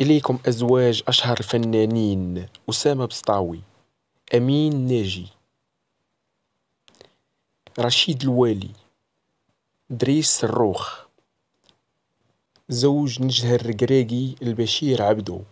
إليكم أزواج أشهر الفنانين أسامة بسطاوي أمين ناجي رشيد الوالي دريس الروخ زوج نجهر القراقي البشير عبدو